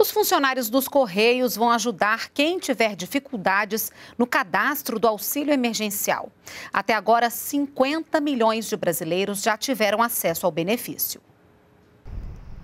Os funcionários dos Correios vão ajudar quem tiver dificuldades no cadastro do auxílio emergencial. Até agora, 50 milhões de brasileiros já tiveram acesso ao benefício.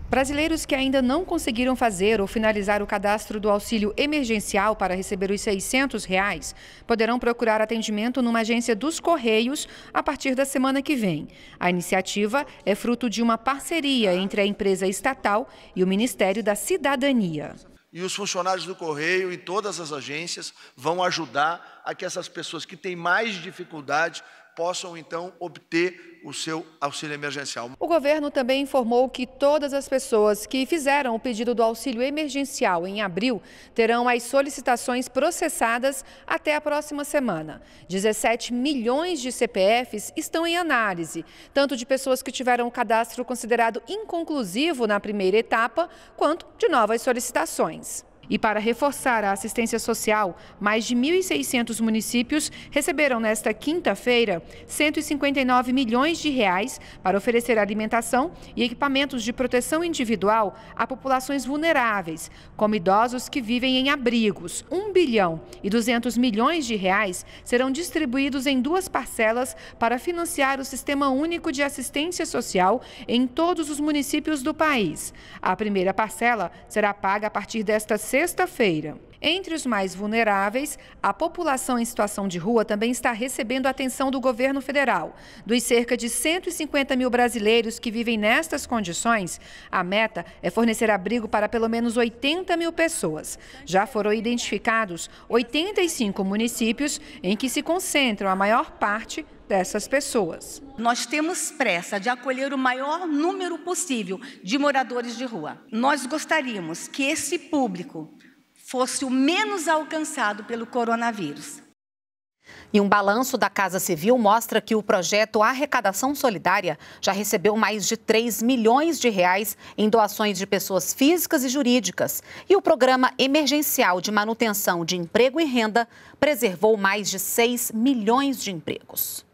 Brasileiros que ainda não conseguiram fazer ou finalizar o cadastro do auxílio emergencial para receber os R$ 600 reais poderão procurar atendimento numa agência dos Correios a partir da semana que vem. A iniciativa é fruto de uma parceria entre a empresa estatal e o Ministério da Cidadania. E os funcionários do Correio e todas as agências vão ajudar a que essas pessoas que têm mais dificuldades possam então obter o seu auxílio emergencial. O governo também informou que todas as pessoas que fizeram o pedido do auxílio emergencial em abril terão as solicitações processadas até a próxima semana. 17 milhões de CPFs estão em análise, tanto de pessoas que tiveram o cadastro considerado inconclusivo na primeira etapa, quanto de novas solicitações. E para reforçar a assistência social, mais de 1.600 municípios receberão nesta quinta-feira 159 milhões de reais para oferecer alimentação e equipamentos de proteção individual a populações vulneráveis, como idosos que vivem em abrigos. 1 bilhão e 200 milhões de reais serão distribuídos em duas parcelas para financiar o Sistema Único de Assistência Social em todos os municípios do país. A primeira parcela será paga a partir desta sexta sexta-feira entre os mais vulneráveis, a população em situação de rua também está recebendo atenção do governo federal. Dos cerca de 150 mil brasileiros que vivem nestas condições, a meta é fornecer abrigo para pelo menos 80 mil pessoas. Já foram identificados 85 municípios em que se concentram a maior parte dessas pessoas. Nós temos pressa de acolher o maior número possível de moradores de rua. Nós gostaríamos que esse público fosse o menos alcançado pelo coronavírus. E um balanço da Casa Civil mostra que o projeto Arrecadação Solidária já recebeu mais de 3 milhões de reais em doações de pessoas físicas e jurídicas. E o Programa Emergencial de Manutenção de Emprego e Renda preservou mais de 6 milhões de empregos.